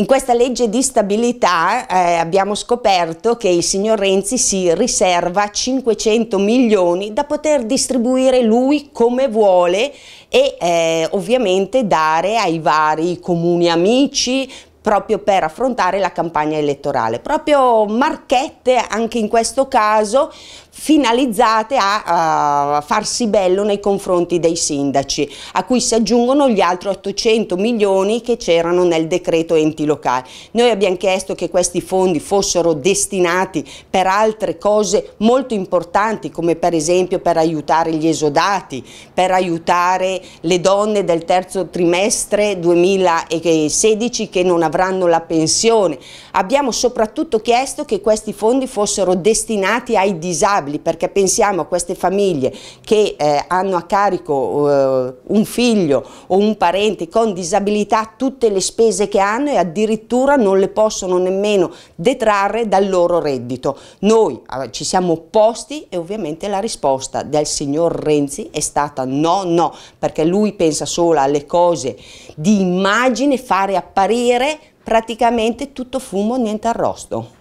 In questa legge di stabilità eh, abbiamo scoperto che il signor Renzi si riserva 500 milioni da poter distribuire lui come vuole e eh, ovviamente dare ai vari comuni amici proprio per affrontare la campagna elettorale, proprio marchette anche in questo caso finalizzate a, a, farsi bello nei confronti dei sindaci, a cui si aggiungono gli altri 800 milioni che c'erano nel decreto enti locali. Noi abbiamo chiesto che questi fondi fossero destinati per altre cose molto importanti, come per esempio per aiutare gli esodati, per aiutare le donne del terzo trimestre 2016 che non avevano avranno la pensione. Abbiamo soprattutto chiesto che questi fondi fossero destinati ai disabili perché pensiamo a queste famiglie che eh, hanno a carico eh, un figlio o un parente con disabilità tutte le spese che hanno e addirittura non le possono nemmeno detrarre dal loro reddito. Noi eh, ci siamo opposti e ovviamente la risposta del signor Renzi è stata no, no, perché lui pensa solo alle cose di immagine, fare apparire praticamente tutto fumo, niente arrosto.